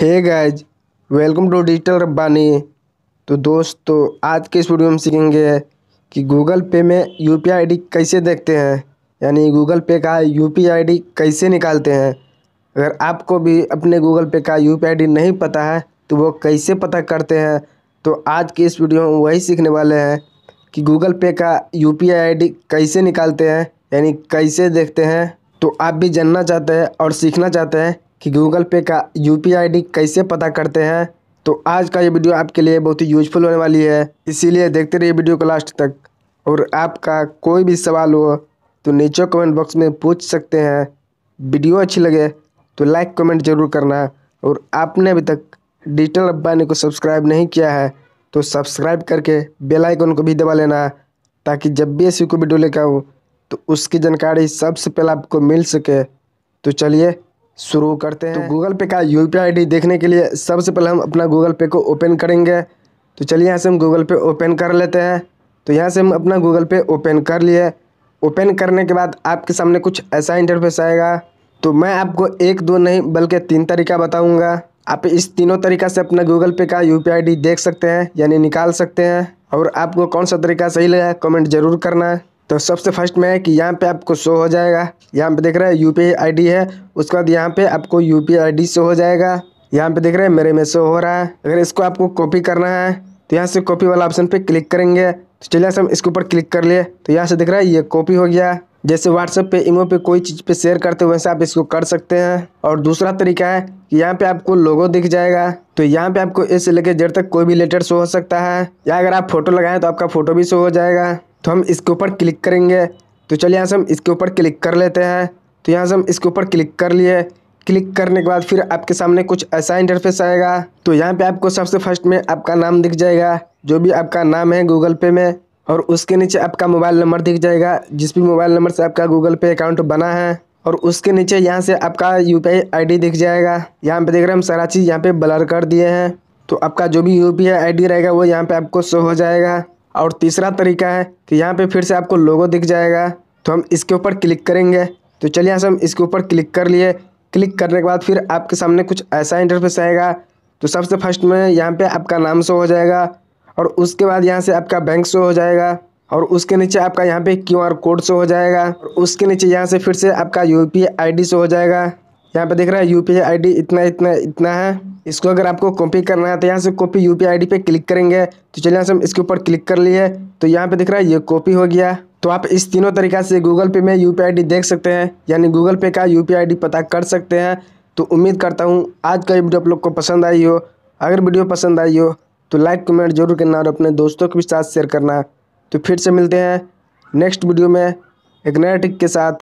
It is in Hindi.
hey guys welcome to digital Rabbani तो दोस्तों आज के इस वीडियो में सीखेंगे कि गूगल पे में यू पी आई कैसे देखते हैं यानी गूगल पे का यू पी आई कैसे निकालते हैं अगर आपको भी अपने गूगल पे का यू पी आई नहीं पता है तो वो कैसे पता करते हैं तो आज के इस वीडियो में वही सीखने वाले हैं कि गूगल पे का यू पी आई कैसे निकालते हैं यानी कैसे देखते हैं तो आप भी जानना चाहते हैं और सीखना चाहते हैं कि गूगल पे का यू पी आई कैसे पता करते हैं तो आज का ये वीडियो आपके लिए बहुत ही यूजफुल होने वाली है इसीलिए देखते रहिए वीडियो को लास्ट तक और आपका कोई भी सवाल हो तो नीचे कमेंट बॉक्स में पूछ सकते हैं वीडियो अच्छी लगे तो लाइक कमेंट जरूर करना और आपने अभी तक डिजिटल अब्बानी को सब्सक्राइब नहीं किया है तो सब्सक्राइब करके बेल आइकन को भी दबा लेना ताकि जब भी ऐसी कोई वीडियो लेकर आऊँ तो उसकी जानकारी सबसे पहले आपको मिल सके तो चलिए शुरू करते तो हैं तो गूगल पे का यू पी देखने के लिए सबसे पहले हम अपना गूगल पे को ओपन करेंगे तो चलिए यहाँ से हम गूगल पे ओपन कर लेते हैं तो यहाँ से हम अपना गूगल पे ओपन कर लिए ओपन करने के बाद आपके सामने कुछ ऐसा इंटरफेस आएगा तो मैं आपको एक दो नहीं बल्कि तीन तरीका बताऊँगा आप इस तीनों तरीका से अपना गूगल पे का यू पी देख सकते हैं यानी निकाल सकते हैं और आपको कौन सा तरीका सही लगा कमेंट ज़रूर करना तो सबसे फर्स्ट में है कि यहाँ पे आपको शो हो जाएगा यहाँ पे देख रहे हैं यू पी आई है उसके बाद यहाँ पे आपको यू पी आई शो हो जाएगा यहाँ पे देख रहे हैं मेरे में शो हो रहा है अगर इसको आपको कॉपी करना है तो यहाँ से कॉपी वाला ऑप्शन पे क्लिक करेंगे तो चलिए हम इसके ऊपर क्लिक कर लिए तो यहाँ से देख रहा है ये कॉपी हो गया जैसे व्हाट्सएप पे इमो पे कोई चीज़ पे शेयर करते हो वैसे आप इसको कर सकते हैं और दूसरा तरीका है कि यहाँ पे आपको लोगो दिख जाएगा तो यहाँ पे आपको इस लेके लेकर तक कोई भी लेटर शो हो सकता है या अगर आप फोटो लगाएं तो आपका फोटो भी शो हो जाएगा तो हम इसके ऊपर क्लिक करेंगे तो चलिए यहाँ से हम इसके ऊपर क्लिक कर लेते हैं तो यहाँ से हम इसके ऊपर क्लिक कर लिए क्लिक करने के बाद फिर आपके सामने कुछ ऐसा इंटरफेस आएगा तो यहाँ पे आपको सबसे फर्स्ट में आपका नाम दिख जाएगा जो भी आपका नाम है गूगल पे में और उसके नीचे आपका मोबाइल नंबर दिख जाएगा जिस भी मोबाइल नंबर से आपका गूगल पे अकाउंट बना है और उसके नीचे यहाँ से आपका यू पी दिख जाएगा यहाँ पर देख रहे हम सारा चीज़ यहाँ पर ब्लर कर दिए हैं तो आपका जो भी यू पी रहेगा वो यहाँ पर आपको शो हो जाएगा और तीसरा तरीका है कि यहाँ पे फिर से आपको लोगो दिख जाएगा तो हम इसके ऊपर क्लिक करेंगे तो चलिए यहाँ से हम इसके ऊपर क्लिक कर लिए क्लिक करने के बाद फिर आपके सामने कुछ ऐसा इंटरफेस आएगा तो सबसे फर्स्ट में यहाँ पर आपका नाम शो हो जाएगा और उसके बाद यहाँ से आपका बैंक शो हो जाएगा और उसके नीचे आपका यहाँ पे क्यू आर कोड शो हो जाएगा और उसके नीचे यहाँ से फिर से आपका U P I D show हो जाएगा यहाँ पे देख रहा है यू पी इतना इतना इतना है इसको अगर आपको कॉपी करना है तो यहाँ से कॉपी यू पी पे क्लिक करेंगे तो चलिए यहाँ से हम इसके ऊपर क्लिक कर लिए तो यहाँ पे देख रहा है ये कॉपी हो गया तो आप इस तीनों तरीका से गूगल पे में यू पी देख सकते हैं यानी गूगल पे का यू पी पता कर सकते हैं तो उम्मीद करता हूँ आज का ये वीडियो आप लोग को पसंद आई हो अगर वीडियो पसंद आई हो तो लाइक कमेंट जरूर करना और अपने दोस्तों के भी साथ शेयर करना तो फिर से मिलते हैं नेक्स्ट वीडियो में एक नया के साथ